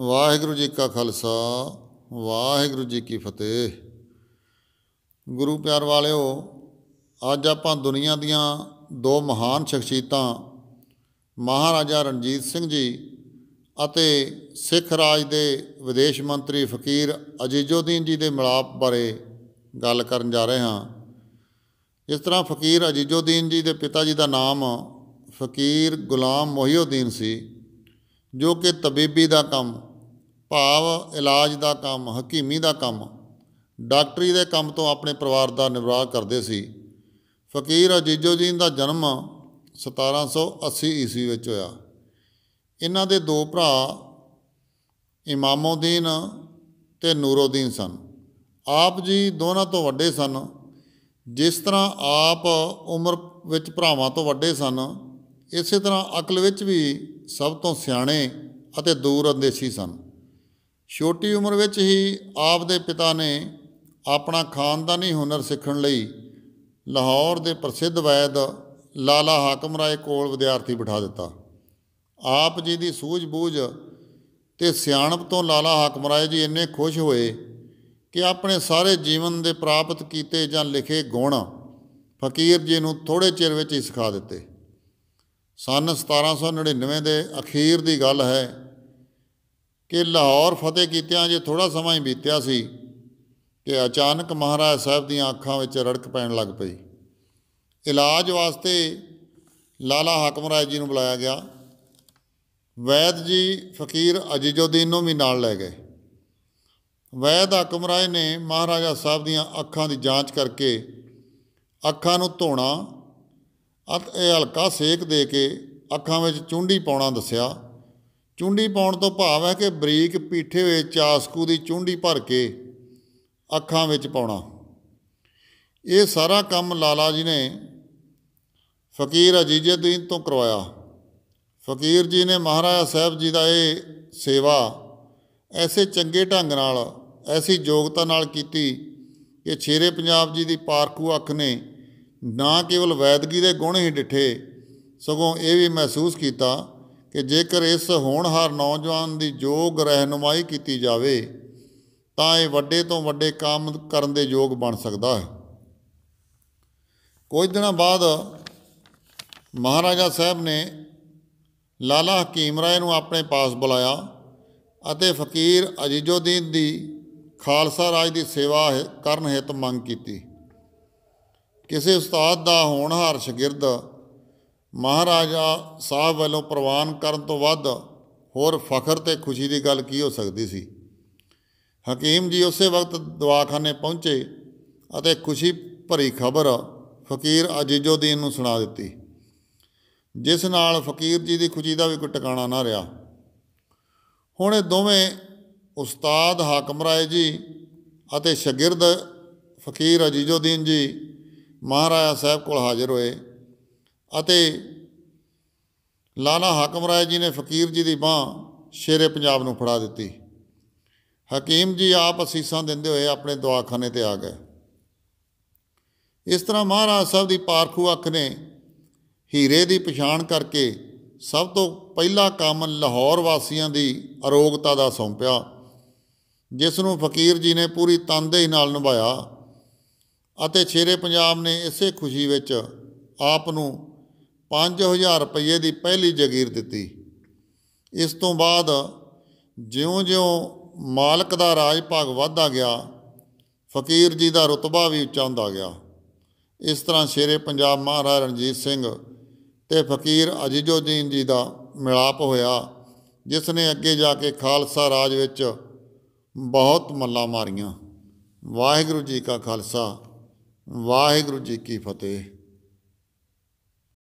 ਵਾਹਿਗੁਰੂ ਜੀ ਕਾ ਖਾਲਸਾ ਵਾਹਿਗੁਰੂ ਜੀ ਕੀ ਫਤਿਹ ਗੁਰੂ ਪਿਆਰ ਵਾਲਿਓ ਅੱਜ ਆਪਾਂ ਦੁਨੀਆ ਦੀਆਂ ਦੋ ਮਹਾਨ ਸ਼ਖਸੀਅਤਾਂ ਮਹਾਰਾਜਾ ਰਣਜੀਤ ਸਿੰਘ ਜੀ ਅਤੇ ਸਿੱਖ ਰਾਜ ਦੇ ਵਿਦੇਸ਼ ਮੰਤਰੀ ਫਕੀਰ ਅਜੀਜ਼ੁਦੀਨ ਜੀ ਦੇ ਮਿਲਾਪ ਬਾਰੇ ਗੱਲ ਕਰਨ ਜਾ ਰਹੇ ਹਾਂ ਇਸ ਤਰ੍ਹਾਂ ਫਕੀਰ ਅਜੀਜ਼ੁਦੀਨ ਜੀ ਦੇ ਪਿਤਾ ਜੀ ਦਾ ਨਾਮ ਫਕੀਰ ਗੁਲਾਮ ਮੁਹੀਉਦੀਨ ਸੀ ਜੋ ਕਿ ਤਬੀਬੀ ਦਾ ਕੰਮ ਭਾਵ ਇਲਾਜ ਦਾ ਕੰਮ ਹਕੀਮੀ ਦਾ ਕੰਮ ਡਾਕਟਰੀ ਦੇ ਕੰਮ ਤੋਂ ਆਪਣੇ ਪਰਿਵਾਰ ਦਾ ਨਿਰਵਾਹ ਕਰਦੇ ਸੀ ਫਕੀਰ ਅਜੀਜੋ ਜੀ ਦਾ ਜਨਮ 1780 ਈਸਵੀ ਵਿੱਚ ਹੋਇਆ ਇਹਨਾਂ ਦੇ ਦੋ ਭਰਾ ਇਮਾਮਉਦੀਨ ਤੇ ਨੂਰਉਦੀਨ ਸਨ ਆਪ ਜੀ ਦੋਨਾਂ ਤੋਂ ਵੱਡੇ ਸਨ ਜਿਸ ਤਰ੍ਹਾਂ ਆਪ ਉਮਰ ਵਿੱਚ ਭਰਾਵਾਂ ਤੋਂ ਵੱਡੇ ਸਨ ਇਸੇ ਤਰ੍ਹਾਂ ਅਕਲ ਵਿੱਚ ਵੀ ਸਭ ਤੋਂ ਸਿਆਣੇ ਅਤੇ ਦੂਰ ਅੰਦੇਸ਼ੀ ਸਨ ਛੋਟੀ ਉਮਰ ਵਿੱਚ ਹੀ ਆਪ ਦੇ ਪਿਤਾ ਨੇ ਆਪਣਾ ਖਾਨਦਾਨੀ ਹੁਨਰ ਸਿੱਖਣ ਲਈ ਲਾਹੌਰ ਦੇ ਪ੍ਰਸਿੱਧ ਵੈਦ ਲਾਲਾ ਹਾਕਮ ਰਾਏ ਕੋਲ ਵਿਦਿਆਰਥੀ ਬਿਠਾ ਦਿੱਤਾ ਆਪ ਜੀ ਦੀ ਸੂਝ-ਬੂਝ ਤੇ ਸਿਆਣਪ ਤੋਂ ਲਾਲਾ ਹਾਕਮ ਰਾਏ ਜੀ ਇੰਨੇ ਖੁਸ਼ ਹੋਏ ਕਿ ਆਪਣੇ ਸਾਰੇ ਜੀਵਨ ਦੇ ਪ੍ਰਾਪਤ ਕੀਤੇ ਜਾਂ ਲਿਖੇ ਗੁਣ ਫਕੀਰ ਜੀ ਨੂੰ ਥੋੜੇ ਚਿਰ ਵਿੱਚ ਹੀ ਸਿਖਾ ਦਿੱਤੇ ਸਨ 1799 ਦੇ ਅਖੀਰ ਦੀ ਗੱਲ ਹੈ ਕਿ ਲਾਹੌਰ ਫਤਿਹ ਕੀਤਿਆਂ ਜੇ ਥੋੜਾ ਸਮਾਂ ਹੀ ਬੀਤਿਆ ਸੀ ਕਿ ਅਚਾਨਕ ਮਹਾਰਾਜ ਸਾਹਿਬ ਦੀਆਂ ਅੱਖਾਂ ਵਿੱਚ ਰੜਕ ਪੈਣ ਲੱਗ ਪਈ ਇਲਾਜ ਵਾਸਤੇ ਲਾਲਾ ਹਕਮ ਰਾਏ ਜੀ ਨੂੰ ਬੁਲਾਇਆ ਗਿਆ ਵੈਦ ਜੀ ਫਕੀਰ ਅਜੀਜ਼ੁਦੀਨ ਨੂੰ ਵੀ ਨਾਲ ਲੈ ਗਏ ਵੈਦ ਹਕਮ ਰਾਏ ਨੇ ਮਹਾਰਾਜਾ ਸਾਹਿਬ ਦੀਆਂ ਅੱਖਾਂ ਦੀ ਜਾਂਚ ਕਰਕੇ ਅੱਖਾਂ ਨੂੰ ਧੋਣਾ ਅਤ ਇਹ ਹਲਕਾ ਸੇਕ ਦੇ ਕੇ ਅੱਖਾਂ ਵਿੱਚ ਚੁੰਡੀ ਪਾਉਣਾ ਦੱਸਿਆ ਚੁੰਡੀ ਪਾਉਣ ਤੋਂ ਭਾਵ ਹੈ ਕਿ ਬਰੀਕ ਪੀਠੇ ਹੋਏ ਚਾਸਕੂ ਦੀ ਚੁੰਡੀ ਭਰ ਕੇ ਅੱਖਾਂ ਵਿੱਚ ਪਾਉਣਾ ਇਹ ਸਾਰਾ ਕੰਮ ਲਾਲਾ ਜੀ ਨੇ ਫਕੀਰ ਅਜੀਜ਼ੁਦੀਨ ਤੋਂ ਕਰਵਾਇਆ ਫਕੀਰ ਜੀ ਨੇ ਮਹਾਰਾਜਾ ਸਾਹਿਬ ਜੀ ਦਾ ਇਹ ਸੇਵਾ ਐਸੇ ਚੰਗੇ ਢੰਗ ਨਾਲ ਐਸੀ ਯੋਗਤਾ ਨਾਲ ਕੀਤੀ ਕਿ ਛੇਰੇ ਪੰਜਾਬ ਜੀ ਦੀ ਪਾਰਕੂ ਅੱਖ ਨੇ ਨਾ ਕੇਵਲ ਵੈਦਗੀ ਦੇ ਗੁਣ ਹੀ ਡਿਠੇ ਸਗੋਂ ਇਹ ਵੀ ਮਹਿਸੂਸ ਕੀਤਾ ਕਿ ਜੇਕਰ ਇਸ ਹੋਣਹਾਰ ਨੌਜਵਾਨ ਦੀ ਯੋਗ ਰਹਿਨਮਾਈ ਕੀਤੀ ਜਾਵੇ ਤਾਂ ਇਹ ਵੱਡੇ ਤੋਂ ਵੱਡੇ ਕੰਮ ਕਰਨ ਦੇ ਯੋਗ ਬਣ ਸਕਦਾ ਹੈ ਕੁਝ ਦਿਨਾਂ ਬਾਅਦ ਮਹਾਰਾਜਾ ਸਾਹਿਬ ਨੇ ਲਾਲਾ ਹਕੀਮ ਰਾਏ ਨੂੰ ਆਪਣੇ ਪਾਸ ਬੁਲਾਇਆ ਅਤੇ ਫਕੀਰ ਅਜੀਜੋਦੀਨ ਦੀ ਖਾਲਸਾ ਰਾਜ ਦੀ ਸੇਵਾ ਕਰਨ ਹਿਤ ਮੰਗ ਕੀਤੀ ਕਿਸੇ ਉਸਤਾਦ ਦਾ ਹੋਣਹਾਰ ਸ਼ਗਿਰਦ ਮਹਾਰਾਜਾ ਸਾਹਿਬ ਵੱਲੋਂ ਪ੍ਰਵਾਨ ਕਰਨ ਤੋਂ ਵੱਧ ਹੋਰ ਫਖਰ ਤੇ ਖੁਸ਼ੀ ਦੀ ਗੱਲ ਕੀ ਹੋ ਸਕਦੀ ਸੀ ਹਕੀਮ ਜੀ ਉਸੇ ਵਕਤ ਦਵਾਖਾਨੇ ਪਹੁੰਚੇ ਅਤੇ ਖੁਸ਼ੀ ਭਰੀ ਖਬਰ ਫਕੀਰ ਅਜੀਜ਼ੋਦੀਨ ਨੂੰ ਸੁਣਾ ਦਿੱਤੀ ਜਿਸ ਨਾਲ ਫਕੀਰ ਜੀ ਦੀ ਖੁਸ਼ੀ ਦਾ ਵੀ ਕੋਈ ਟਿਕਾਣਾ ਨਾ ਰਿਹਾ ਹੁਣ ਇਹ ਦੋਵੇਂ ਉਸਤਾਦ ਹਾਕਮ ਰਾਏ ਜੀ ਅਤੇ ਸ਼ਗਿਰਦ ਫਕੀਰ ਅਜੀਜ਼ੋਦੀਨ ਜੀ ਮਹਾਰਾਜਾ ਸਾਹਿਬ ਕੋਲ ਹਾਜ਼ਰ ਹੋਏ ਅਤੇ ਲਾਲਾ ਹਾਕਮ ਰਾਏ ਜੀ ਨੇ ਫਕੀਰ ਜੀ ਦੀ ਬਾਹ ਸ਼ੇਰੇ ਪੰਜਾਬ ਨੂੰ ਫੜਾ ਦਿੱਤੀ ਹਕੀਮ ਜੀ ਆਪ ਅਸੀਸਾਂ ਦਿੰਦੇ ਹੋਏ ਆਪਣੇ ਦਵਾਖਾਨੇ ਤੇ ਆ ਗਏ ਇਸ ਤਰ੍ਹਾਂ ਮਹਾਰਾਜ ਸਾਹਿਬ ਦੀ ਪਾਰਖੂ ਅੱਖ ਨੇ ਹੀਰੇ ਦੀ ਪਛਾਣ ਕਰਕੇ ਸਭ ਤੋਂ ਪਹਿਲਾ ਕੰਮ ਲਾਹੌਰ ਵਾਸੀਆਂ ਦੀ ਅਰੋਗਤਾ ਦਾ ਸੌਂਪਿਆ ਜਿਸ ਨੂੰ ਫਕੀਰ ਜੀ ਨੇ ਪੂਰੀ ਤਨਦੇਹੀ ਨਾਲ ਨਿਭਾਇਆ ਅਤੇ ਸ਼ੇਰੇ ਪੰਜਾਬ ਨੇ ਇਸੇ ਖੁਸ਼ੀ ਵਿੱਚ ਆਪ ਨੂੰ 5000 ਰੁਪਏ ਦੀ ਪਹਿਲੀ ਜਾਗੀਰ ਦਿੱਤੀ ਇਸ ਤੋਂ ਬਾਅਦ ਜਿਉਂ-ਜਿਉਂ ਮਾਲਕ ਦਾ ਰਾਜ ਭਾਗ ਵਧਦਾ ਗਿਆ ਫਕੀਰ ਜੀ ਦਾ ਰਤਬਾ ਵੀ ਉੱਚਾ ਹੁੰਦਾ ਗਿਆ ਇਸ ਤਰ੍ਹਾਂ ਸ਼ੇਰੇ ਪੰਜਾਬ ਮਹਾਰਾਜ ਰਣਜੀਤ ਸਿੰਘ ਤੇ ਫਕੀਰ ਅਜੀਜ਼ੋਦੀਨ ਜੀ ਦਾ ਮਿਲਾਪ ਹੋਇਆ ਜਿਸ ਨੇ ਅੱਗੇ ਜਾ ਕੇ ਖਾਲਸਾ ਰਾਜ ਵਿੱਚ ਬਹੁਤ ਮੱਲਾ ਮਾਰੀਆਂ ਵਾਹਿਗੁਰੂ ਜੀ ਕਾ ਖਾਲਸਾ ਵਾਹਿਗੁਰੂ ਜੀ ਕੀ ਫਤਿਹ